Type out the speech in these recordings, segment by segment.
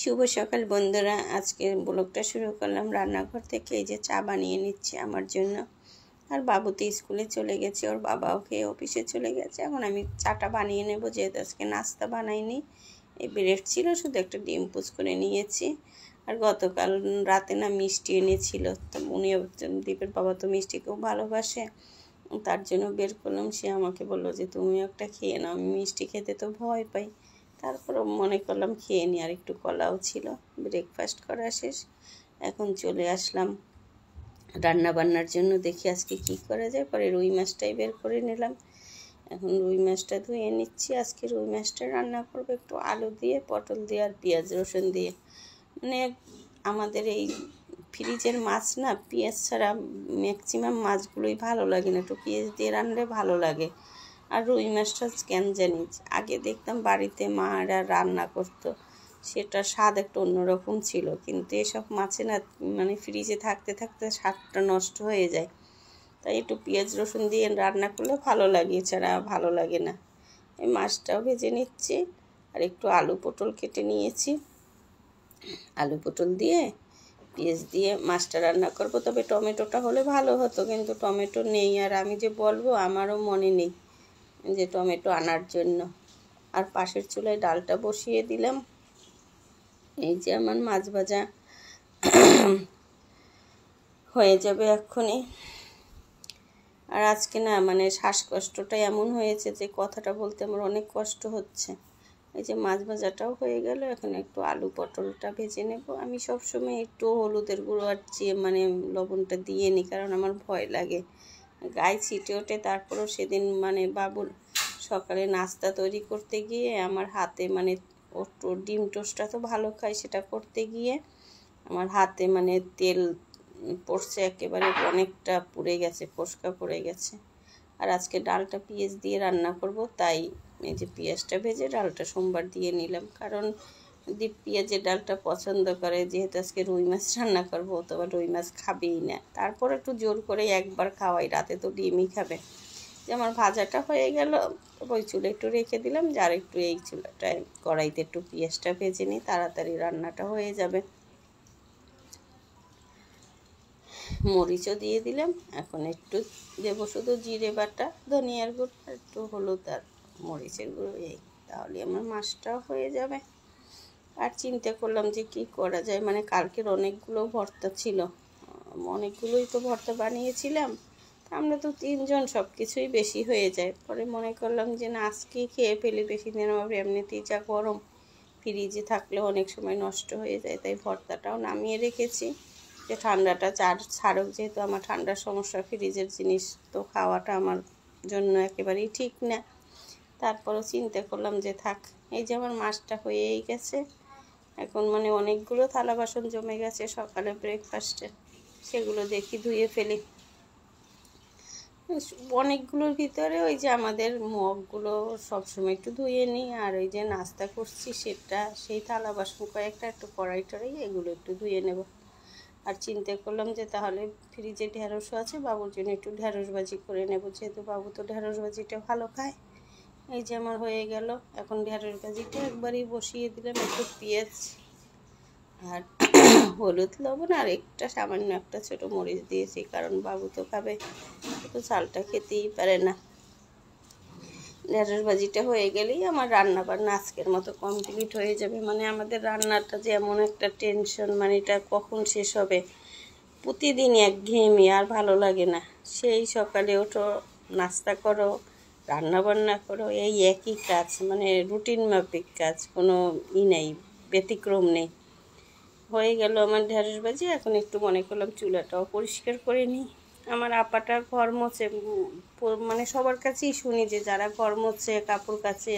শুভ সকাল বন্ধুরা আজকে ব্লগটা শুরু করলাম রান্নাঘর থেকে এই যে চা বানিয়ে নিচ্ছে আমার জন্য আর বাবু তো স্কুলে চলে গেছে ওর বাবাও খেয়ে অফিসে চলে গেছে এখন আমি চাটা বানিয়ে নেব যেহেতু আজকে নাস্তা বানাইনি এই ব্রেড ছিল শুধু একটা ডিম পুজ করে নিয়েছি আর গতকাল রাতে না মিষ্টি এনেছিল তো উনি দ্বীপের বাবা তো মিষ্টি খুব ভালোবাসে তার জন্য বের করলাম সে আমাকে বললো যে তুমি একটা খেয়ে নাও আমি মিষ্টি খেতে তো ভয় পাই তারপর মনে করলাম খেয়ে নি আর একটু কলাও ছিল ব্রেকফাস্ট করা শেষ এখন চলে আসলাম রান্না বান্নার জন্য দেখি আজকে কি করা যায় পরে রুই মাছটাই বের করে নিলাম এখন রুই মাছটা ধুয়ে নিচ্ছি আজকে রুই মাছটা রান্না করবো একটু আলু দিয়ে পটল দিয়ে আর পেঁয়াজ রসুন দিয়ে মানে আমাদের এই ফ্রিজের মাছ না পেঁয়াজ ছাড়া ম্যাক্সিমাম মাছগুলোই ভালো লাগে না একটু পেঁয়াজ দিয়ে রান্নালে ভালো লাগে আর রুই মাছটা কেন জানিস আগে দেখতাম বাড়িতে মারা রান্না করতো সেটা স্বাদ একটা অন্যরকম ছিল কিন্তু এসব মাছে না মানে ফ্রিজে থাকতে থাকতে স্বাদটা নষ্ট হয়ে যায় তাই একটু পেঁয়াজ রসুন দিয়ে রান্না করলে ভালো লাগে এছাড়া ভালো লাগে না এই মাছটাও ভেজে নিচ্ছি আর একটু আলু পটল কেটে নিয়েছি আলু পটল দিয়ে পেঁয়াজ দিয়ে মাছটা রান্না করবো তবে টমেটোটা হলে ভালো হতো কিন্তু টমেটো নেই আর আমি যে বলবো আমারও মনে নেই যে টমেটো আনার জন্য আর পাশের চুলায় ডালটা বসিয়ে দিলাম এই যে আমার মাছ ভাজা হয়ে যাবে এক্ষুনি আর আজকে না মানে শ্বাসকষ্টটা এমন হয়েছে যে কথাটা বলতে আমার অনেক কষ্ট হচ্ছে এই যে মাছ ভাজাটাও হয়ে গেল এখন একটু আলু পটলটা ভেজে নেব আমি সবসময় একটু হলুদের গুঁড়ো আর চেয়ে মানে লবণটা দিয়ে নিই কারণ আমার ভয় লাগে গায়ে ছিটে ওঠে তারপরও সেদিন মানে বাবুর সকালে নাস্তা তৈরি করতে গিয়ে আমার হাতে মানে ওর ডিম টোস্টটা তো ভালো খাই সেটা করতে গিয়ে আমার হাতে মানে তেল পড়ছে একেবারে অনেকটা পুড়ে গেছে ফসকা পড়ে গেছে আর আজকে ডালটা পেঁয়াজ দিয়ে রান্না করব তাই এই যে পেঁয়াজটা ভেজে ডালটা সোমবার দিয়ে নিলাম কারণ দীপ পেঁয়াজের ডালটা পছন্দ করে যেহেতু আজকে রুই মাছ রান্না করবো তো রুই মাছ খাবেই না তারপর একটু জোর করে একবার খাওয়াই রাতে তো ডিমই খাবে যে আমার ভাজাটা হয়ে গেল ওই চুলে একটু রেখে দিলাম যে আর একটু এই চুলাটায় কড়াইতে একটু পেঁয়াজটা ভেজে নিই তাড়াতাড়ি রান্নাটা হয়ে যাবে মরিচও দিয়ে দিলাম এখন একটু দেব শুধু জিরে বাটা ধনিয়ার গুঁড়ো একটু হলুদ আর মরিচের গুঁড়ো এই তাহলে আমার মাছটাও হয়ে যাবে আর চিন্তা করলাম যে কি করা যায় মানে কালকের অনেকগুলো ভর্তা ছিল অনেকগুলোই তো ভর্তা বানিয়েছিলাম আমরা তো তিনজন সব কিছুই বেশি হয়ে যায় পরে মনে করলাম যে না আজকেই খেয়ে ফেলে বেশি দিন আমার এমনিতেই যা গরম ফ্রিজে থাকলে অনেক সময় নষ্ট হয়ে যায় তাই ভর্তাটাও নামিয়ে রেখেছি যে ঠান্ডাটা চার ছাড়ক যেহেতু আমার ঠান্ডার সমস্যা ফ্রিজের জিনিস তো খাওয়াটা আমার জন্য একেবারেই ঠিক না তারপরও চিন্তা করলাম যে থাক এই যে আমার মাছটা হয়েই গেছে এখন মানে অনেকগুলো থালা বাসন জমে গেছে সকালে ব্রেকফাস্টে সেগুলো দেখি ধুয়ে ফেলি অনেকগুলোর ভিতরে ওই যে আমাদের মগগুলো সবসময় একটু ধুয়ে নিই আর ওই যে নাস্তা করছি সেটা সেই থালা বাসন কয়েকটা একটু কড়াই টড়াই এগুলো একটু ধুয়ে নেব আর চিন্তা করলাম যে তাহলে ফ্রিজে ঢ্যাঁড়সও আছে বাবুর জন্য একটু ঢ্যাঁড়সবাজি করে নেব যেহেতু বাবু তো ঢ্যাঁড়সবাজিটা ভালো খায় এই যে আমার হয়ে গেল এখন ঢেঁড়ের কাজিটা একবারই বসিয়ে দিলাম একটু পেঁয়াজ আর হলুদ লবণ আর একটা সামান্য একটা ছোট মরিচ দিয়েছি কারণ বাবু তো খাবে তো চালটা খেতেই পারে না ঢেঁড়ের ভাজিটা হয়ে গেলেই আমার রান্না বান্না আজকের মতো কমপ্লিট হয়ে যাবে মানে আমাদের রান্নাটা যে এমন একটা টেনশন মানে এটা কখন শেষ হবে প্রতিদিন একঘেয়েমি আর ভালো লাগে না সেই সকালে ওঠো নাস্তা করো রান্নাবান্না করো এই একই কাজ মানে রুটিন মাফিক কাজ কোনো ই নেই ব্যতিক্রম নেই হয়ে গেল আমার ঢেঁড়স বাজে এখন একটু মনে করলাম চুলাটাও পরিষ্কার করে নিই আমার আপাটা ঘর মোছে মানে সবার কাছেই শুনি যে যারা ঘর মোছে কাপড় কাছে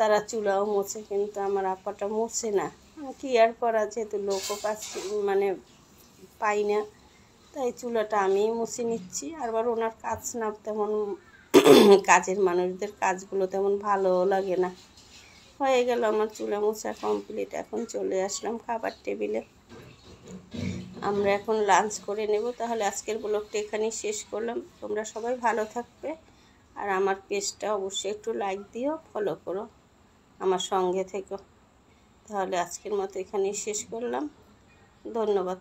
তারা চুলাও মোছে কিন্তু আমার আপাটা মোছে না কি আর করা যেহেতু লোকও পাচ্ছি মানে পাই না তাই চুলাটা আমিই মুছে নিচ্ছি আবার ওনার কাজ না তেমন কাজের মানুষদের কাজগুলো তেমন ভালো লাগে না হয়ে গেল আমার চুলে মোছা কমপ্লিট এখন চলে আসলাম খাবার টেবিলে আমরা এখন লাঞ্চ করে নেব তাহলে আজকের ব্লগটা এখানেই শেষ করলাম তোমরা সবাই ভালো থাকবে আর আমার পেজটা অবশ্যই একটু লাইক দিও ফলো করো আমার সঙ্গে থেকো তাহলে আজকের মতো এখানেই শেষ করলাম ধন্যবাদ